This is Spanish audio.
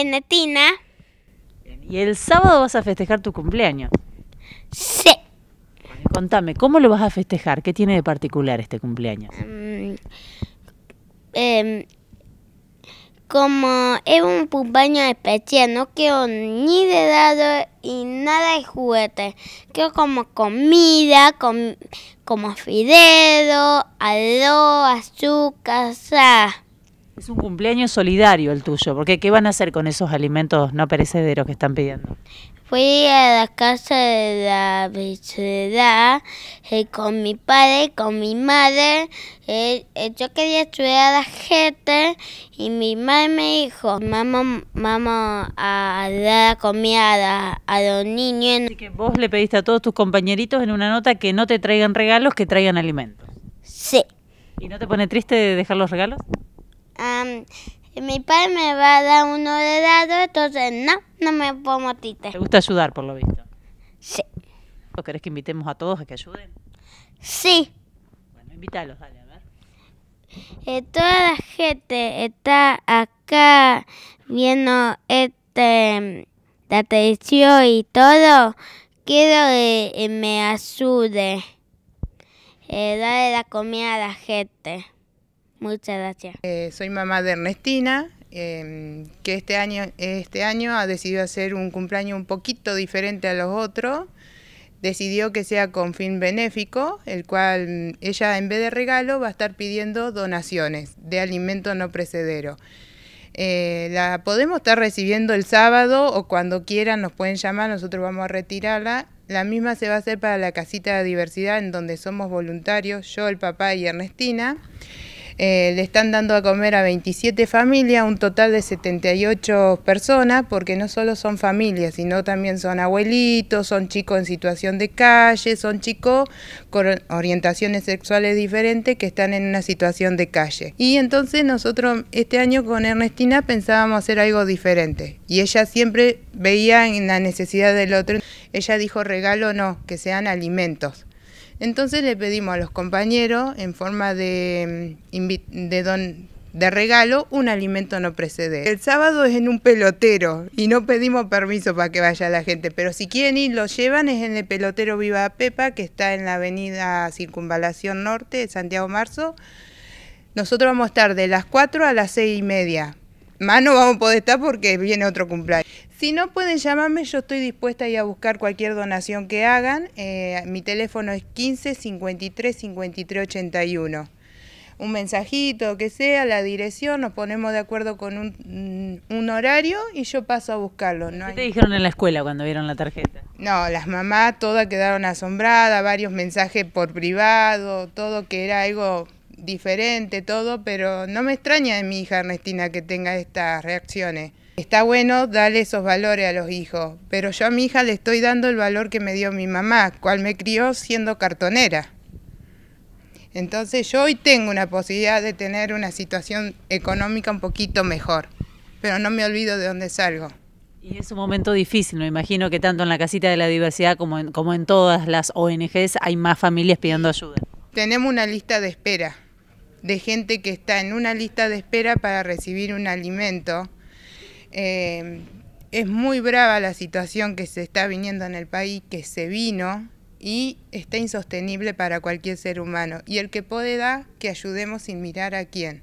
Enetina. Netina. Y el sábado vas a festejar tu cumpleaños. Sí. Contame, ¿cómo lo vas a festejar? ¿Qué tiene de particular este cumpleaños? Mm, em, como es un cumpleaños especial, no quiero ni de dado y nada de juguete. Quiero como comida, como fideo, aloe, azúcar, sal. Es un cumpleaños solidario el tuyo, porque ¿qué van a hacer con esos alimentos no perecederos que están pidiendo? Fui a la casa de la vecindad eh, con mi padre, con mi madre. Eh, eh, yo quería estudiar a la gente y mi madre me dijo, vamos a dar comida a, a los niños. Así que vos le pediste a todos tus compañeritos en una nota que no te traigan regalos, que traigan alimentos. Sí. ¿Y no te pone triste dejar los regalos? Um, mi padre me va a dar uno de dado, entonces no, no me pongo tita. ¿Te gusta ayudar, por lo visto? Sí. ¿O querés que invitemos a todos a que ayuden? Sí. Bueno, invítalos, dale, a ver. Eh, toda la gente está acá viendo este, mm, la televisión y todo. Quiero que eh, me ayude. Eh, darle la comida a la gente. Muchas gracias. Eh, soy mamá de Ernestina, eh, que este año, este año ha decidido hacer un cumpleaños un poquito diferente a los otros. Decidió que sea con fin benéfico, el cual ella en vez de regalo va a estar pidiendo donaciones de alimento no precedero. Eh, la podemos estar recibiendo el sábado o cuando quieran nos pueden llamar, nosotros vamos a retirarla. La misma se va a hacer para la casita de diversidad en donde somos voluntarios, yo, el papá y Ernestina. Eh, le están dando a comer a 27 familias, un total de 78 personas, porque no solo son familias, sino también son abuelitos, son chicos en situación de calle, son chicos con orientaciones sexuales diferentes que están en una situación de calle. Y entonces nosotros este año con Ernestina pensábamos hacer algo diferente. Y ella siempre veía en la necesidad del otro. Ella dijo regalo no, que sean alimentos. Entonces le pedimos a los compañeros, en forma de, mm, de don de regalo un alimento no precede. El sábado es en un pelotero y no pedimos permiso para que vaya la gente, pero si quieren ir, lo llevan, es en el pelotero Viva Pepa, que está en la avenida Circunvalación Norte, Santiago Marzo. Nosotros vamos a estar de las 4 a las 6 y media. Más no vamos a poder estar porque viene otro cumpleaños. Si no pueden llamarme, yo estoy dispuesta a ir a buscar cualquier donación que hagan. Eh, mi teléfono es 15 53 53 81. Un mensajito, que sea, la dirección, nos ponemos de acuerdo con mm, un, horario y yo paso a buscarlo. ¿no? ¿Qué te dijeron en la escuela cuando vieron la tarjeta? No, las mamás todas quedaron asombradas, varios mensajes por privado, todo que era algo diferente, todo, pero no me extraña de mi hija Ernestina que tenga estas reacciones. Está bueno darle esos valores a los hijos, pero yo a mi hija le estoy dando el valor que me dio mi mamá, cual me crió siendo cartonera. Entonces yo hoy tengo una posibilidad de tener una situación económica un poquito mejor, pero no me olvido de dónde salgo. Y es un momento difícil, me imagino que tanto en la casita de la diversidad como en, todas las ONGs hay más familias pidiendo ayuda. Tenemos una lista de espera de gente que está en una lista de espera para recibir un alimento Em, es muy brava la situación que se está viniendo en el país, que se vino y está insostenible para cualquier ser humano. Y el que puede da, que ayudemos sin mirar a quién.